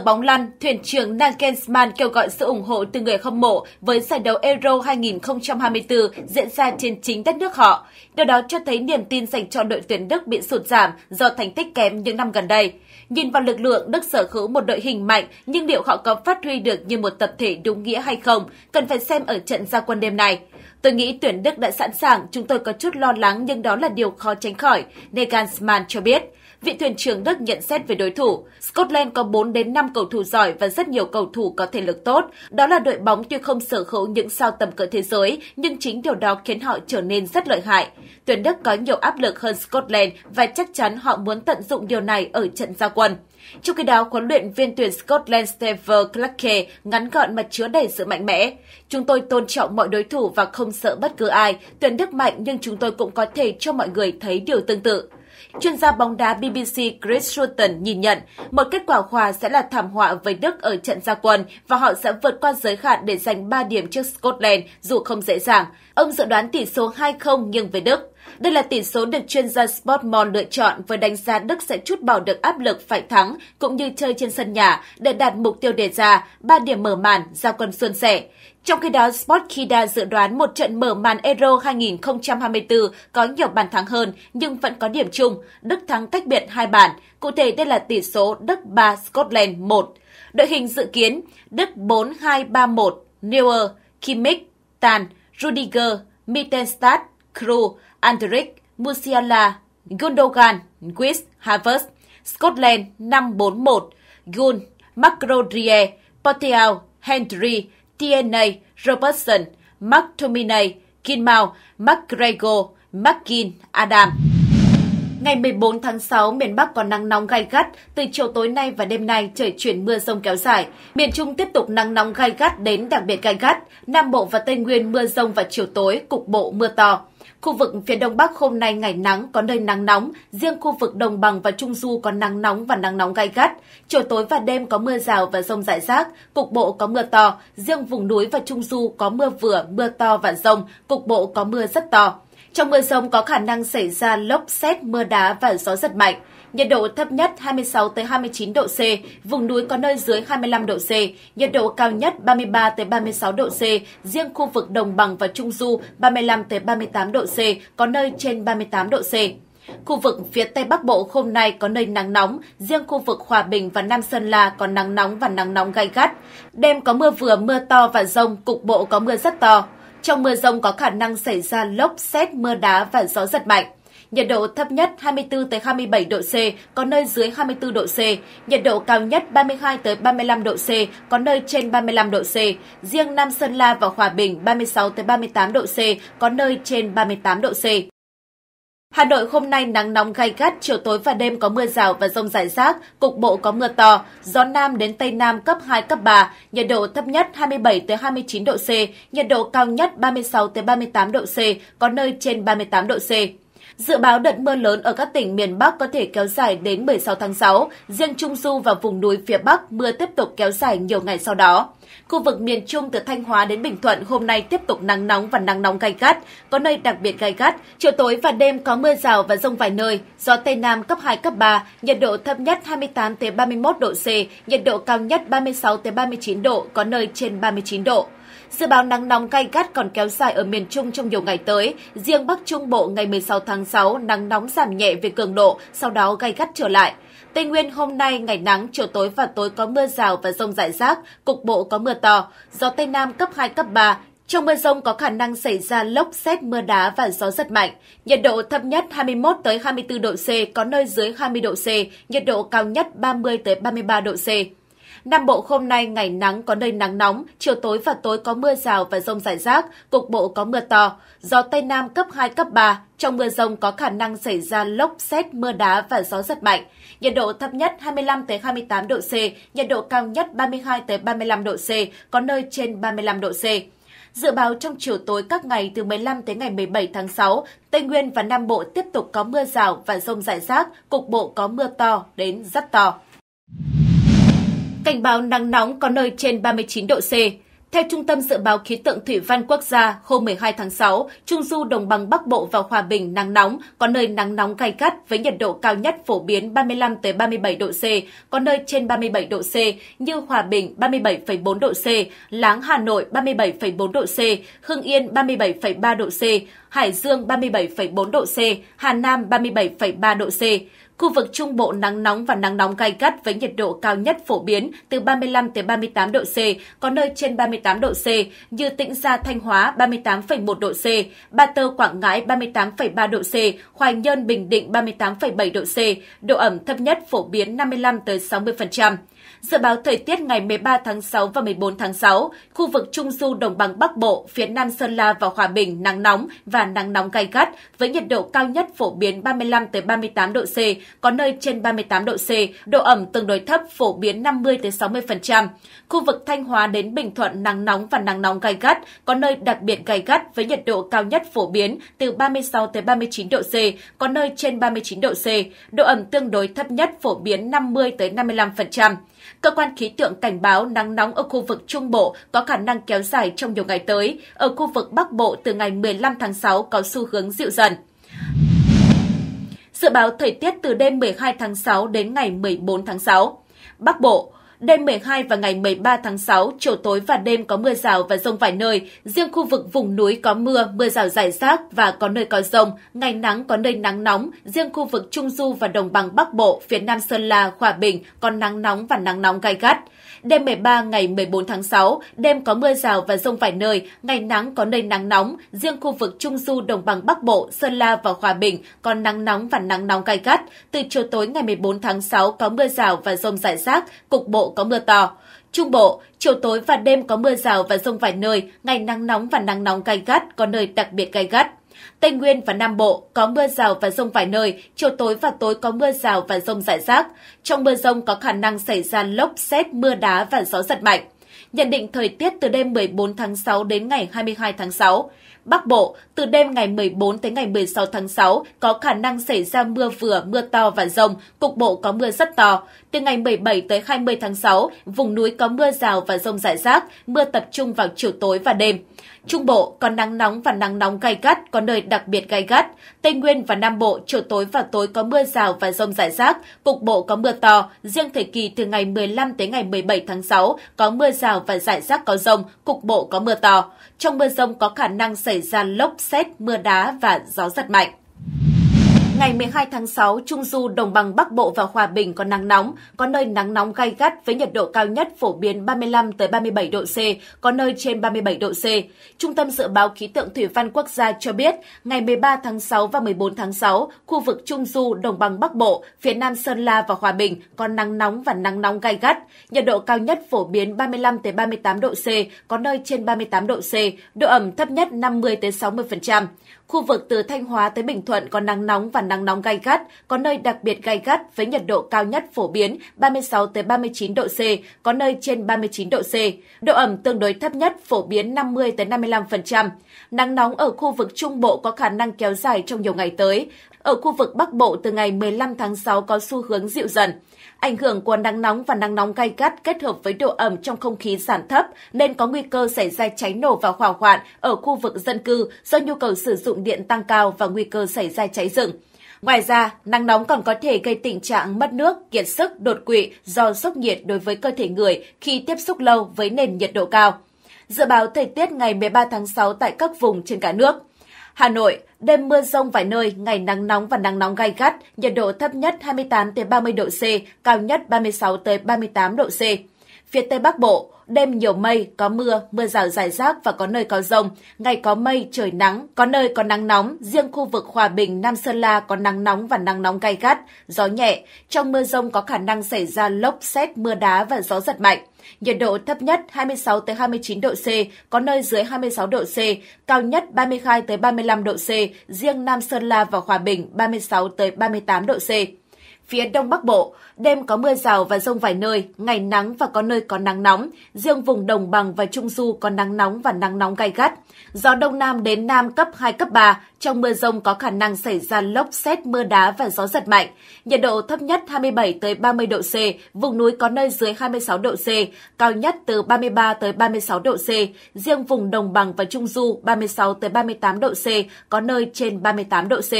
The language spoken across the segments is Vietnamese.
bóng lăn, thuyền trưởng Nagelsmann kêu gọi sự ủng hộ từ người hâm mộ với giải đấu Euro 2024 diễn ra trên chính đất nước họ. Điều đó cho thấy niềm tin dành cho đội tuyển Đức bị sụt giảm do thành tích kém những năm gần đây. Nhìn vào lực lượng, Đức sở hữu một đội hình mạnh, nhưng liệu họ có phát huy được như một tập thể đúng nghĩa hay không, cần phải xem ở trận gia quân đêm này. Tôi nghĩ tuyển Đức đã sẵn sàng, chúng tôi có chút lo lắng nhưng đó là điều khó tránh khỏi, Nagelsmann cho biết vị thuyền trưởng Đức nhận xét về đối thủ. Scotland có 4 đến 5 cầu thủ giỏi và rất nhiều cầu thủ có thể lực tốt. Đó là đội bóng tuy không sở hữu những sao tầm cỡ thế giới, nhưng chính điều đó khiến họ trở nên rất lợi hại. Tuyển Đức có nhiều áp lực hơn Scotland và chắc chắn họ muốn tận dụng điều này ở trận giao quân. Trong khi đó, huấn luyện viên tuyển Scotland Steve Clarke ngắn gọn mà chứa đầy sự mạnh mẽ. Chúng tôi tôn trọng mọi đối thủ và không sợ bất cứ ai. Tuyển Đức mạnh nhưng chúng tôi cũng có thể cho mọi người thấy điều tương tự. Chuyên gia bóng đá BBC Chris Shorten nhìn nhận một kết quả hòa sẽ là thảm họa với Đức ở trận gia quân và họ sẽ vượt qua giới hạn để giành 3 điểm trước Scotland dù không dễ dàng. Ông dự đoán tỷ số 2-0 nghiêng về Đức. Đây là tỷ số được chuyên gia Sportmon lựa chọn với đánh giá Đức sẽ chút bỏ được áp lực phải thắng cũng như chơi trên sân nhà để đạt mục tiêu đề ra, 3 điểm mở màn, gia quân xuân sẻ. Trong khi đó, kida dự đoán một trận mở màn Euro 2024 có nhiều bàn thắng hơn nhưng vẫn có điểm chung, Đức thắng cách biệt hai bàn, cụ thể đây là tỷ số Đức 3 Scotland 1. Đội hình dự kiến Đức 4-2-3-1, Neuer, Kimmich, Tan, Rudiger, Mittenstadt, Kru, Andrick, Musiala, Gundogan, Wist, Havertz, Scotland 5-4-1, Gun, Macrodrie, Portiao, Hendry, TNA, Robertson, McTominay, Kinmao, McGregor, McGinn, Adam. Ngày 14 tháng 6, miền Bắc có nắng nóng gai gắt. Từ chiều tối nay và đêm nay, trời chuyển mưa rông kéo dài. Miền Trung tiếp tục nắng nóng gai gắt đến đặc biệt gai gắt. Nam Bộ và Tây Nguyên mưa rông vào chiều tối, cục bộ mưa to. Khu vực phía Đông Bắc hôm nay ngày nắng, có nơi nắng nóng, riêng khu vực Đồng Bằng và Trung Du có nắng nóng và nắng nóng gai gắt. Chiều tối và đêm có mưa rào và rông rải rác, cục bộ có mưa to, riêng vùng núi và Trung Du có mưa vừa, mưa to và rông, cục bộ có mưa rất to. Trong mưa rông có khả năng xảy ra lốc xét, mưa đá và gió giật mạnh. Nhiệt độ thấp nhất 26 tới 29 độ C, vùng núi có nơi dưới 25 độ C, nhiệt độ cao nhất 33 tới 36 độ C, riêng khu vực đồng bằng và trung du 35 tới 38 độ C, có nơi trên 38 độ C. Khu vực phía Tây Bắc Bộ hôm nay có nơi nắng nóng, riêng khu vực Hòa Bình và Nam Sơn La có nắng nóng và nắng nóng gai gắt. Đêm có mưa vừa, mưa to và rông, cục bộ có mưa rất to. Trong mưa rông có khả năng xảy ra lốc, xét, mưa đá và gió giật mạnh. Nhiệt độ thấp nhất 24 tới 27 độ C, có nơi dưới 24 độ C, nhiệt độ cao nhất 32 tới 35 độ C, có nơi trên 35 độ C. Riêng Nam Sơn La và Hòa Bình 36 tới 38 độ C, có nơi trên 38 độ C. Hà Nội hôm nay nắng nóng gai gắt, chiều tối và đêm có mưa rào và rông rải rác, cục bộ có mưa to, gió Nam đến Tây Nam cấp 2, cấp 3, nhiệt độ thấp nhất 27-29 tới độ C, nhiệt độ cao nhất 36-38 tới độ C, có nơi trên 38 độ C. Dự báo đợt mưa lớn ở các tỉnh miền Bắc có thể kéo dài đến 16 tháng 6, riêng Trung Du và vùng núi phía Bắc mưa tiếp tục kéo dài nhiều ngày sau đó. Khu vực miền Trung từ Thanh Hóa đến Bình Thuận hôm nay tiếp tục nắng nóng và nắng nóng gay gắt, có nơi đặc biệt gay gắt. Chiều tối và đêm có mưa rào và rông vài nơi, gió Tây Nam cấp 2, cấp 3, nhiệt độ thấp nhất 28 31 độ C, nhiệt độ cao nhất 36 39 độ, có nơi trên 39 độ. Dự báo nắng nóng gay gắt còn kéo dài ở miền Trung trong nhiều ngày tới. Riêng Bắc Trung Bộ ngày 16 tháng 6, nắng nóng giảm nhẹ về cường độ, sau đó gay gắt trở lại. Tây Nguyên hôm nay ngày nắng, chiều tối và tối có mưa rào và rông rải rác, cục bộ có mưa to, gió Tây Nam cấp 2, cấp 3, trong mưa rông có khả năng xảy ra lốc xét mưa đá và gió rất mạnh. Nhiệt độ thấp nhất 21 tới 24 độ C, có nơi dưới 20 độ C, nhiệt độ cao nhất 30 tới 33 độ C. Nam Bộ hôm nay ngày nắng có nơi nắng nóng, chiều tối và tối có mưa rào và rông rải rác, cục bộ có mưa to. Gió Tây Nam cấp 2, cấp 3, trong mưa rông có khả năng xảy ra lốc, xét, mưa đá và gió giật mạnh. Nhiệt độ thấp nhất 25 28 độ C, nhiệt độ cao nhất 32 35 độ C, có nơi trên 35 độ C. Dự báo trong chiều tối các ngày từ 15 tới ngày 17 tháng 6, Tây Nguyên và Nam Bộ tiếp tục có mưa rào và rông rải rác, cục bộ có mưa to đến rất to. Cảnh báo nắng nóng có nơi trên 39 độ C. Theo Trung tâm Dự báo Khí tượng Thủy văn Quốc gia, hôm 12 tháng 6, Trung du Đồng bằng Bắc Bộ và Hòa Bình nắng nóng, có nơi nắng nóng gay gắt với nhiệt độ cao nhất phổ biến 35-37 độ C, có nơi trên 37 độ C như Hòa Bình 37,4 độ C, Láng Hà Nội 37,4 độ C, Hưng Yên 37,3 độ C, Hải Dương 37,4 độ C, Hà Nam 37,3 độ C. Khu vực Trung Bộ nắng nóng và nắng nóng gai gắt với nhiệt độ cao nhất phổ biến từ 35 tới 38 độ C, có nơi trên 38 độ C như Tĩnh Gia Thanh Hóa 38,1 độ C, Ba Tơ Quảng Ngãi 38,3 độ C, Hoài Nhơn Bình Định 38,7 độ C, độ ẩm thấp nhất phổ biến 55 tới 60%. Dự báo thời tiết ngày 13 tháng 6 và 14 tháng 6, khu vực Trung Du Đồng bằng Bắc Bộ, phía Nam Sơn La và Hòa Bình nắng nóng và nắng nóng gay gắt với nhiệt độ cao nhất phổ biến 35 tới 38 độ C, có nơi trên 38 độ C, độ ẩm tương đối thấp phổ biến 50 tới 60%. Khu vực Thanh Hóa đến Bình Thuận nắng nóng và nắng nóng gay gắt, có nơi đặc biệt gay gắt với nhiệt độ cao nhất phổ biến từ 36 tới 39 độ C, có nơi trên 39 độ C, độ ẩm tương đối thấp nhất phổ biến 50 tới 55%. Cơ quan khí tượng cảnh báo nắng nóng ở khu vực Trung Bộ có khả năng kéo dài trong nhiều ngày tới. Ở khu vực Bắc Bộ từ ngày 15 tháng 6 có xu hướng dịu dần. Dự báo thời tiết từ đêm 12 tháng 6 đến ngày 14 tháng 6. Bắc Bộ, Đêm 12 và ngày 13 tháng 6, chiều tối và đêm có mưa rào và rông vài nơi. Riêng khu vực vùng núi có mưa, mưa rào rải rác và có nơi có rông. Ngày nắng có nơi nắng nóng. Riêng khu vực Trung Du và Đồng bằng Bắc Bộ, phía Nam Sơn La, Hòa Bình có nắng nóng và nắng nóng gai gắt. Đêm 13 ngày 14 tháng 6, đêm có mưa rào và rông vài nơi, ngày nắng có nơi nắng nóng, riêng khu vực Trung Du, Đồng bằng Bắc Bộ, Sơn La và Hòa Bình có nắng nóng và nắng nóng gai gắt. Từ chiều tối ngày 14 tháng 6 có mưa rào và rông rải rác, cục bộ có mưa to. Trung Bộ, chiều tối và đêm có mưa rào và rông vài nơi, ngày nắng nóng và nắng nóng gai gắt, có nơi đặc biệt gai gắt. Tây Nguyên và Nam Bộ có mưa rào và rông vài nơi, chiều tối và tối có mưa rào và rông rải rác. Trong mưa rông có khả năng xảy ra lốc, xét, mưa đá và gió giật mạnh. Nhận định thời tiết từ đêm 14 tháng 6 đến ngày 22 tháng 6. Bắc Bộ, từ đêm ngày 14 tới ngày 16 tháng 6 có khả năng xảy ra mưa vừa, mưa to và rông, cục bộ có mưa rất to. Từ ngày 17 tới 20 tháng 6, vùng núi có mưa rào và rông rải rác, mưa tập trung vào chiều tối và đêm. Trung Bộ có nắng nóng và nắng nóng gay gắt, có nơi đặc biệt gay gắt. Tây Nguyên và Nam Bộ chiều tối và tối có mưa rào và rông rải rác, cục bộ có mưa to. Riêng thời kỳ từ ngày 15 tới ngày 17 tháng 6 có mưa rào rào và rải rác có rông, cục bộ có mưa to. Trong mưa rông có khả năng xảy ra lốc, xét, mưa đá và gió giật mạnh. Ngày 12 tháng 6, Trung Du, Đồng bằng Bắc Bộ và Hòa Bình có nắng nóng, có nơi nắng nóng gay gắt với nhiệt độ cao nhất phổ biến 35 tới 37 độ C, có nơi trên 37 độ C. Trung tâm dự báo khí tượng thủy văn quốc gia cho biết, ngày 13 tháng 6 và 14 tháng 6, khu vực Trung Du, Đồng bằng Bắc Bộ, phía Nam Sơn La và Hòa Bình có nắng nóng và nắng nóng gay gắt. Nhiệt độ cao nhất phổ biến 35 tới 38 độ C, có nơi trên 38 độ C, độ ẩm thấp nhất 50 tới 60%. Khu vực từ Thanh Hóa tới Bình Thuận có nắng nóng và nắng nóng gay gắt, có nơi đặc biệt gay gắt với nhiệt độ cao nhất phổ biến 36 tới 39 độ C, có nơi trên 39 độ C. Độ ẩm tương đối thấp nhất phổ biến 50 tới 55%. Nắng nóng ở khu vực Trung Bộ có khả năng kéo dài trong nhiều ngày tới. Ở khu vực Bắc Bộ từ ngày 15 tháng 6 có xu hướng dịu dần. Ảnh hưởng của nắng nóng và nắng nóng gay gắt kết hợp với độ ẩm trong không khí giảm thấp nên có nguy cơ xảy ra cháy nổ và hỏa hoạn ở khu vực dân cư do nhu cầu sử dụng lượng điện tăng cao và nguy cơ xảy ra cháy rừng. Ngoài ra, nắng nóng còn có thể gây tình trạng mất nước, kiệt sức, đột quỵ do sốc nhiệt đối với cơ thể người khi tiếp xúc lâu với nền nhiệt độ cao. Dự báo thời tiết ngày 13 tháng 6 tại các vùng trên cả nước. Hà Nội, đêm mưa rông vài nơi, ngày nắng nóng và nắng nóng gai gắt, nhiệt độ thấp nhất 28 đến 30 độ C, cao nhất 36 tới 38 độ C. Phía Tây Bắc Bộ, đêm nhiều mây, có mưa, mưa rào rải rác và có nơi có rông, ngày có mây, trời nắng, có nơi có nắng nóng, riêng khu vực Hòa Bình, Nam Sơn La có nắng nóng và nắng nóng gay gắt, gió nhẹ, trong mưa rông có khả năng xảy ra lốc, xét, mưa đá và gió giật mạnh. Nhiệt độ thấp nhất 26 tới 29 độ C, có nơi dưới 26 độ C, cao nhất 32 tới 35 độ C, riêng Nam Sơn La và Hòa Bình 36 tới 38 độ C. Phía Đông Bắc Bộ, đêm có mưa rào và rông vài nơi, ngày nắng và có nơi có nắng nóng, riêng vùng Đồng Bằng và Trung Du có nắng nóng và nắng nóng gai gắt. Gió Đông Nam đến Nam cấp 2, cấp 3, trong mưa rông có khả năng xảy ra lốc xét mưa đá và gió giật mạnh. Nhiệt độ thấp nhất 27 tới 30 độ C, vùng núi có nơi dưới 26 độ C, cao nhất từ 33 tới 36 độ C, riêng vùng Đồng Bằng và Trung Du 36 tới 38 độ C, có nơi trên 38 độ C.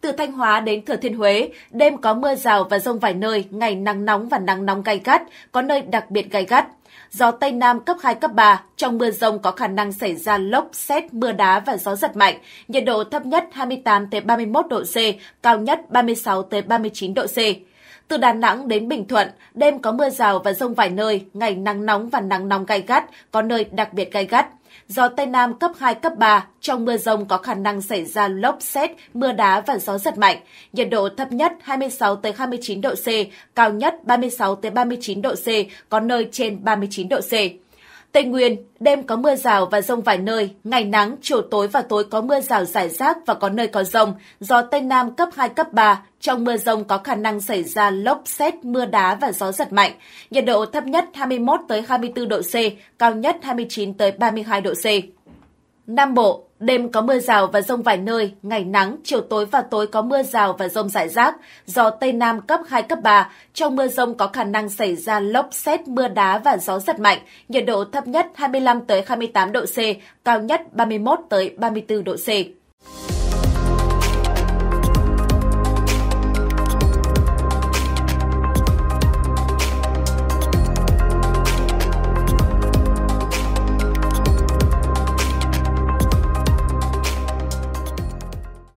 Từ Thanh Hóa đến Thừa Thiên Huế, đêm có mưa rào và rông vài nơi, ngày nắng nóng và nắng nóng gay gắt, có nơi đặc biệt gay gắt. Gió Tây Nam cấp 2, cấp 3, trong mưa rông có khả năng xảy ra lốc, xét, mưa đá và gió giật mạnh. Nhiệt độ thấp nhất 28-31 độ C, cao nhất 36-39 độ C. Từ Đà Nẵng đến Bình Thuận, đêm có mưa rào và rông vài nơi, ngày nắng nóng và nắng nóng gai gắt, có nơi đặc biệt gai gắt. Gió Tây Nam cấp 2, cấp 3, trong mưa rông có khả năng xảy ra lốc xét, mưa đá và gió giật mạnh. Nhiệt độ thấp nhất 26-29 độ C, cao nhất 36-39 độ C, có nơi trên 39 độ C. Tây Nguyên, đêm có mưa rào và rông vài nơi, ngày nắng, chiều tối và tối có mưa rào rải rác và có nơi có rông, gió Tây Nam cấp 2, cấp 3, trong mưa rông có khả năng xảy ra lốc, xét, mưa đá và gió giật mạnh. Nhiệt độ thấp nhất 21 tới 24 độ C, cao nhất 29 tới 32 độ C. Nam Bộ, Đêm có mưa rào và rông vài nơi, ngày nắng, chiều tối và tối có mưa rào và rông rải rác, gió Tây Nam cấp 2, cấp 3. Trong mưa rông có khả năng xảy ra lốc xét, mưa đá và gió giật mạnh, nhiệt độ thấp nhất 25-28 độ C, cao nhất 31-34 độ C.